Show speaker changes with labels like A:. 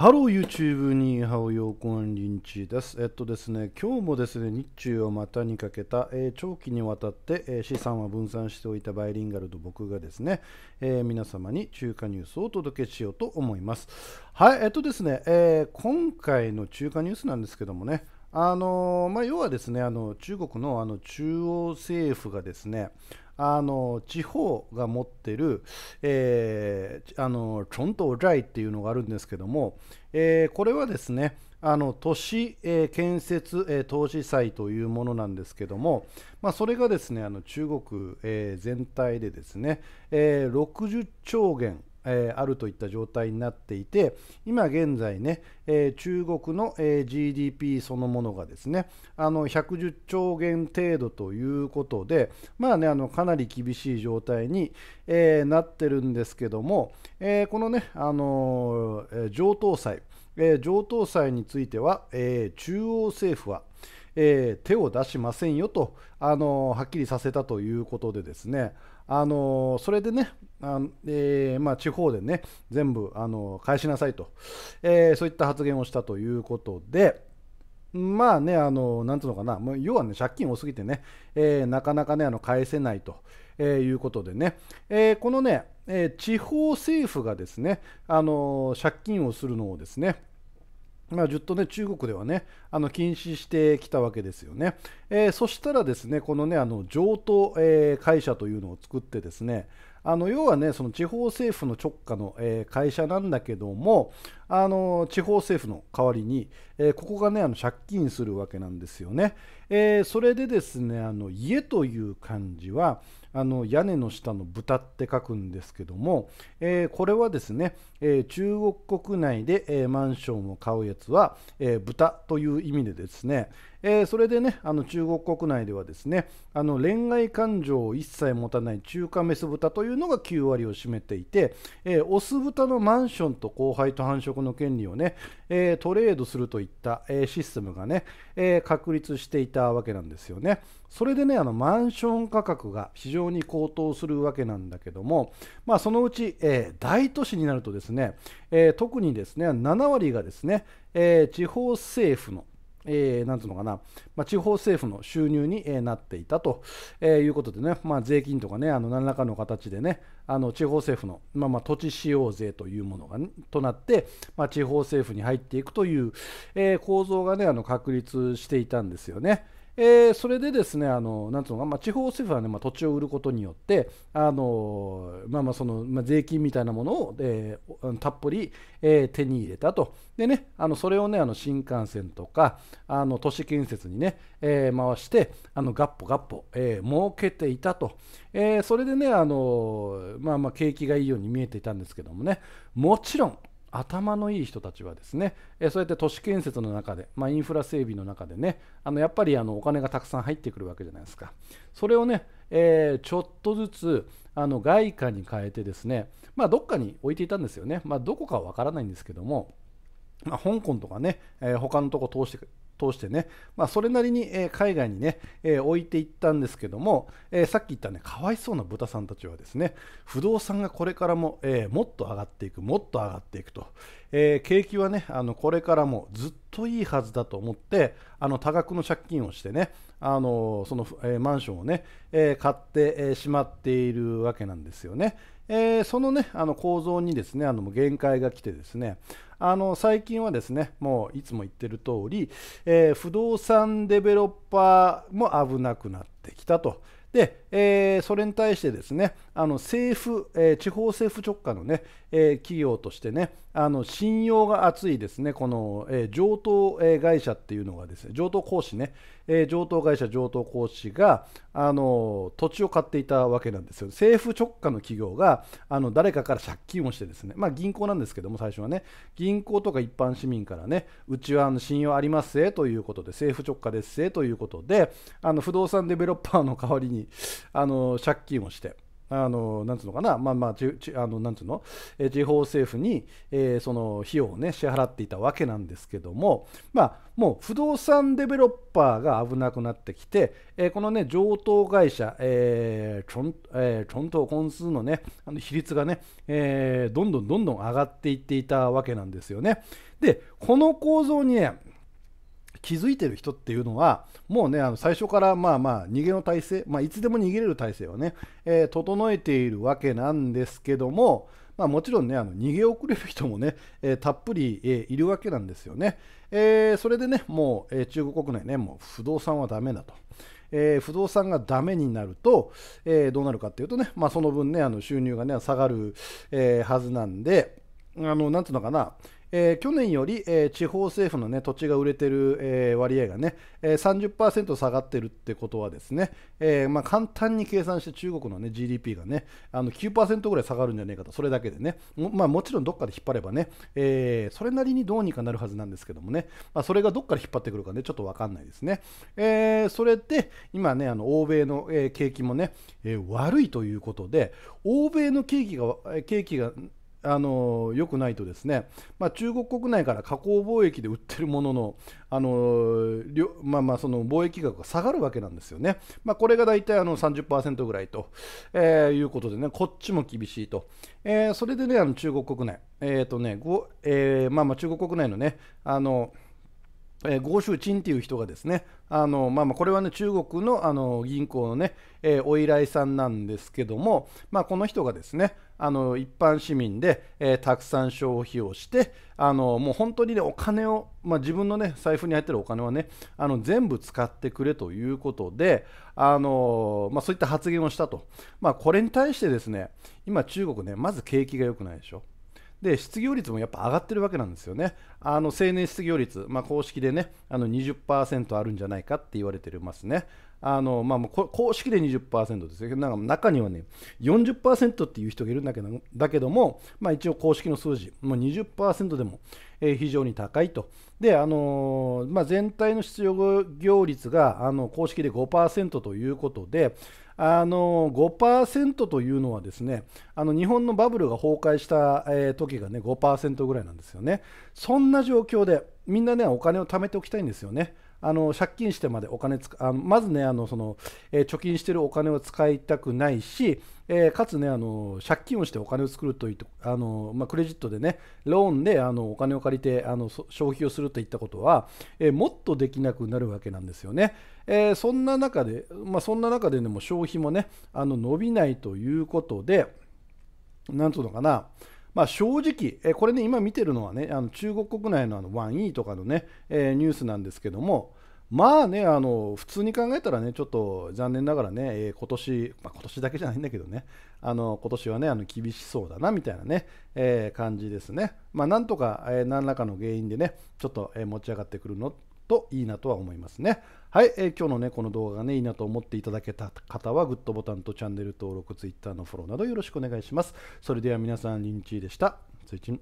A: ハロー YouTube にハオヨーコンリンチです。えっとですね、今日もですね、日中を股にかけた、えー、長期にわたって、えー、資産は分散しておいたバイリンガルと僕がですね、えー、皆様に中華ニュースをお届けしようと思います。はい、えっとですね、え今回の中華ニュースなんですけどもね、あのまあ、要はですね、あの中国のあの中央政府がですね、あの地方が持ってる、えー、あのチョントジャイっていうのがあるんですけども、えー、これはですねあの都市、えー、建設、えー、投資債というものなんですけども、まあ、それがですねあの中国、えー、全体でですね、えー、60兆元えー、あるといった状態になっていて今現在ね、えー、中国の、えー、GDP そのものがですねあの110兆円程度ということでまあねあのかなり厳しい状態に、えなってるんですけども、えこのね、あの上等債、え上等債については、え中央政府はえ手を出しませんよと、あのはっきりさせたということでですねあのそれでね、あえー、まあ、地方でね、全部、あの返しなさいと、えー、そういった発言をしたということで、まあね、あのなんていうのかな、もう要はね、借金多すぎてね、えー、なかなかね、あの返せないと、えいうことでね、えこのね、え地方政府がですね、あの借金をするのをですね、まあ、ずっとね、中国ではね、あの禁止してきたわけですよね。えー、そしたらですね、このね、あの譲渡、えー、会社というのを作ってですね、あの要はね、その地方政府の直下の、えー、会社なんだけども、あの地方政府の代わりに、えー、ここがねあの借金するわけなんですよね。えー、それでですねあの家という漢字はあの屋根の下の豚って書くんですけども、えー、これはですね、えー、中国国内で、えー、マンションを買うやつは、え豚という意味でですね、えそれでねあの中国国内ではですねあの恋愛感情を一切持たない中華メス豚というのが9割を占めていて、えオス豚のマンションと後輩と繁殖この権利をね、えー、トレードするといった、えー、システムがね、えー、確立していたわけなんですよね。それでね、あのマンション価格が非常に高騰するわけなんだけども、まあ、そのうち、え大都市になるとですね、え特にですね、7割がですね、え地方政府のえー、なんつうのかな、まあ、地方政府の収入に、えー、なっていたと、えー、いうことでね、まあ、税金とかね、あの何らかの形でね、あの地方政府の、まあ、まあ土地使用税というものが、ね、となって、まあ、地方政府に入っていくという、えー、構造がね、あの確立していたんですよね。えー、それでですねあのなんつうのか、まあ、地方政府はね、まあ、土地を売ることによってあの、まあ、まあその、まあ、税金みたいなものを、えー、たっぷり、えー、手に入れたとでねあのそれをねあの新幹線とかあの都市建設にね、えー、回してあのガッポガッポ、えー、儲けていたと、えー、それでねあの、まあ、まあ景気がいいように見えていたんですけどもねもちろん頭のいい人たちはですね、えそうやって都市建設の中で、まあ、インフラ整備の中でね、あのやっぱりあのお金がたくさん入ってくるわけじゃないですか。それをね、えー、ちょっとずつあの外貨に変えてですね、まあ、どっかに置いていたんですよね。まあ、どこかはわからないんですけども、まあ、香港とかね、えー、他のとこ通して通してね、まあ、それなりに、え海外にね、え置いていったんですけども、えさっき言ったね、かわいそうな豚さんたちはですね、不動産がこれからも、えもっと上がっていく、もっと上がっていくと、え景気はね、あのこれからもずっといいはずだと思って、あの多額の借金をしてね、あのその、えマンションをね、えー、買って、しまっているわけなんですよね。えー、そのねあの構造にですねあの限界が来てですねあの最近はですねもういつも言ってる通り、えー、不動産デベロッパーも危なくなってきたと。で、えー、それに対してですね、あの政府、えー、地方政府直下のね、えー、企業としてね、あの信用が厚いですね、この、えー、上等会社っていうのがですね、上等講師ね、えー、上等会社上等講師があの土地を買っていたわけなんですよ政府直下の企業があの誰かから借金をしてですね、まあ、銀行なんですけども最初はね銀行とか一般市民からねうちはあの信用ありますせということで政府直下ですせということであの不動産デベロッパーの代わりにあの借金をして。あのなんつうのかな、まあまあ、ちあのなんつうの、地方政府に、えー、その費用を、ね、支払っていたわけなんですけども、まあ、もう不動産デベロッパーが危なくなってきて、えー、この、ね、上等会社、えー、チョン、えー、チョントー数の,、ね、あの比率がね、ねえー、どんどんどんどん上がっていっていたわけなんですよね。で、この構造に、ね、気づいてる人っていうのはもうねあの最初からまあまあ逃げの体制、まあ、いつでも逃げれる体制をね、えー、整えているわけなんですけども、まあ、もちろんねあの逃げ遅れる人もね、えー、たっぷり、えー、いるわけなんですよね、えそれでねもう、え中国国内ねもう不動産はダメだと。えー、不動産がダメになると、えー、どうなるかっていうとね、まあ、その分ねあの収入がね下がる、えー、はずなんであのなんていうのかな、えー、去年より、えー、地方政府の、ね、土地が売れてる、えー、割合がね、えー、30%下がってるってことはですね、えまあ、簡単に計算して中国の、ね、GDP がねあの9%ぐらい下がるんじゃないかとそれだけでねも,、まあ、もちろんどっかで引っ張ればね、えそれなりにどうにかなるはずなんですけどもね、まあ、それがどっから引っ張ってくるかねちょっと分かんないですね、えそれで今ねあの欧米の、え景気もね、え悪いということで欧米の景気が景気があの良くないとですね、まあ、中国国内から加工貿易で売ってるもののあのまあ、まあその貿易額が下がるわけなんですよね、まあ、これが大体あの30%ぐらいと、えー、いうことでねこっちも厳しいと、えー、それでねあの中国国内、えーとねごえーまあ、まあ中国国内のねあのえー、ゴーっていう人がですね、あのまあ、まあこれはね中国のあの銀行のね、えー、お依頼さんなんですけども、まあ、この人がですねあの一般市民で、えー、たくさん消費をしてあのもう本当にねお金を、まあ、自分のね財布に入ってるお金はねあの全部使ってくれということであの、まあ、そういった発言をしたと、まあ、これに対してですね今中国ねまず景気が良くないでしょで失業率もやっぱ上がってるわけなんですよね。あの青年失業率、まあ、公式でねあの20%あるんじゃないかって言われてますね。あのまあ、公式で20%ですよなんか中にはね40%っていう人がいるんだけどだけども、まあ、一応公式の数字もう20%でも、えー、非常に高いとで、あのー、まあ、全体の失業率があの公式で5%ということであの5%というのはですねあの日本のバブルが崩壊した、え時がね5%ぐらいなんですよねそんな状況でみんなねお金を貯めておきたいんですよねあの借金してまでお金つあのまずねあのその、えー、貯金してるお金を使いたくないし、えー、かつねあの借金をしてお金を作るといってあの、まあ、クレジットでねローンであのお金を借りてあの消費をするといったことは、えー、もっとできなくなるわけなんですよね、えそんな中で、まあ、そんな中で、ね、も消費もねあの伸びないということで何ていうのかなまあ、正直、えこれね、今見てるのはね、あの中国国内のあの 1E とかのね、えニュースなんですけども、まあね、あの普通に考えたらね、ちょっと残念ながらね、えー、今年、まあ、今年だけじゃないんだけどね、あの今年はね、あの厳しそうだなみたいなね、えー、感じですね。まあ、なんとか、えー、何らかの原因でね、ちょっと、え持ち上がってくるのといいなとは思いますね。はい、えー、今日のね、この動画がね、いいなと思っていただけた方は、グッドボタンとチャンネル登録、ツイッターのフォローなどよろしくお願いします。それでは皆さん、リンチーでした。ツイチン。